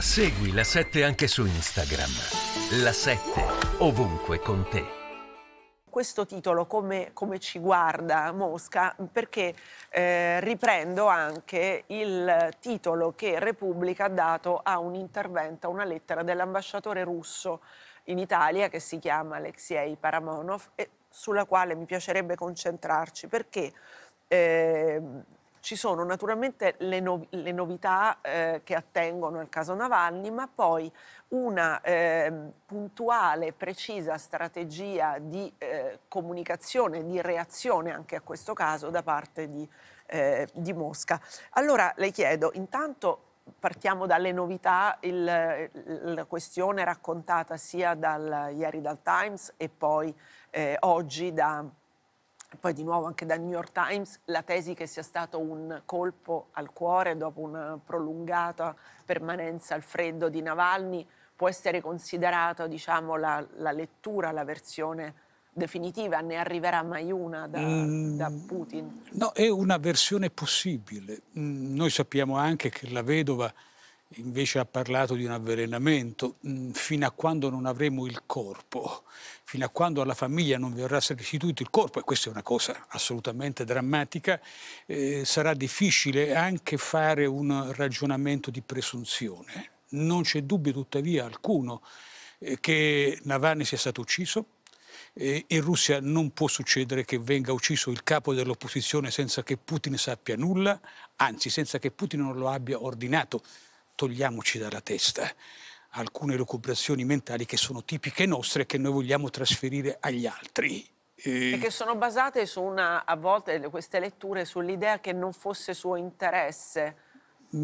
Segui la 7 anche su Instagram. La 7 ovunque con te questo titolo come, come, ci guarda Mosca perché eh, riprendo anche il titolo che Repubblica ha dato a un intervento, a una lettera dell'ambasciatore russo in Italia che si chiama Alexei Paramonov e sulla quale mi piacerebbe concentrarci perché eh, ci sono naturalmente le, no le novità eh, che attengono al caso Navalny, ma poi una eh, puntuale, precisa strategia di eh, comunicazione, di reazione anche a questo caso da parte di, eh, di Mosca. Allora le chiedo, intanto partiamo dalle novità, il, la questione raccontata sia dal, ieri dal Times e poi eh, oggi da poi di nuovo anche dal New York Times, la tesi che sia stato un colpo al cuore dopo una prolungata permanenza al freddo di Navalny può essere considerata diciamo, la, la, lettura, la versione definitiva, ne arriverà mai una da, mm, da Putin? No, è una versione possibile. Mm, noi sappiamo anche che la vedova invece ha parlato di un avvelenamento, mm, fino a quando non avremo il corpo, fino a quando alla famiglia non verrà restituito il corpo, e questa è una cosa assolutamente drammatica, eh, sarà difficile anche fare un ragionamento di presunzione. Non c'è dubbio tuttavia alcuno eh, che Navalny sia stato ucciso, eh, in Russia non può succedere che venga ucciso il capo dell'opposizione senza che Putin sappia nulla, anzi senza che Putin non lo abbia ordinato togliamoci dalla testa alcune recuperazioni mentali che sono tipiche nostre e che noi vogliamo trasferire agli altri. E... e che sono basate su una, a volte queste letture sull'idea che non fosse suo interesse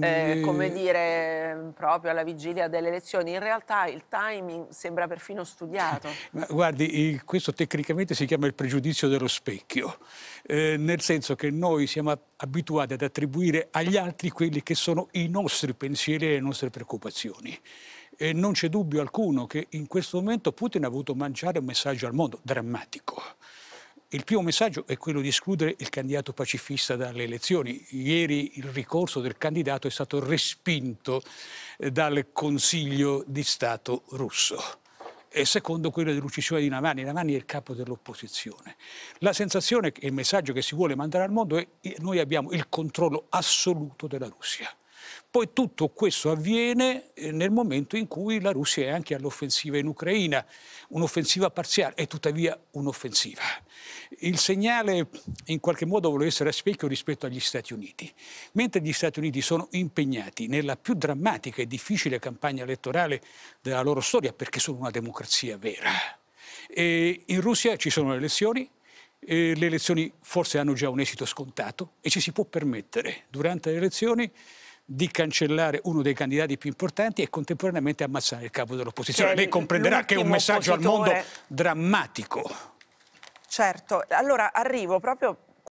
eh, come dire, mm, proprio alla vigilia delle elezioni. In realtà il timing sembra perfino studiato. Ma guardi, questo tecnicamente si chiama il pregiudizio dello specchio, eh, nel senso che noi siamo abituati ad attribuire agli altri quelli che sono i nostri pensieri e le nostre preoccupazioni. E non c'è dubbio alcuno che in questo momento Putin ha voluto mangiare un messaggio al mondo drammatico il primo messaggio è quello di escludere il candidato pacifista dalle elezioni. Ieri il ricorso del candidato è stato respinto eh, dal Consiglio di Stato russo e secondo quello dell'uccisione di Navalny. Navalny è il capo dell'opposizione. La sensazione e il messaggio che si vuole mandare al mondo è che eh, noi abbiamo il controllo assoluto della Russia. Poi tutto questo avviene eh, nel momento in cui la Russia è anche all'offensiva in Ucraina, un'offensiva parziale, è tuttavia un'offensiva. Il segnale in qualche modo vuole essere a specchio rispetto agli Stati Uniti. Mentre gli Stati Uniti sono impegnati nella più drammatica e difficile campagna elettorale della loro storia, perché sono una democrazia vera. E in Russia ci sono le elezioni, eh, le elezioni forse hanno già un esito scontato e ci si può permettere durante le elezioni di cancellare uno dei candidati più importanti e contemporaneamente ammazzare il capo dell'opposizione. Cioè, Lei comprenderà che è un messaggio oppositore... al mondo drammatico. Certo, allora arrivo proprio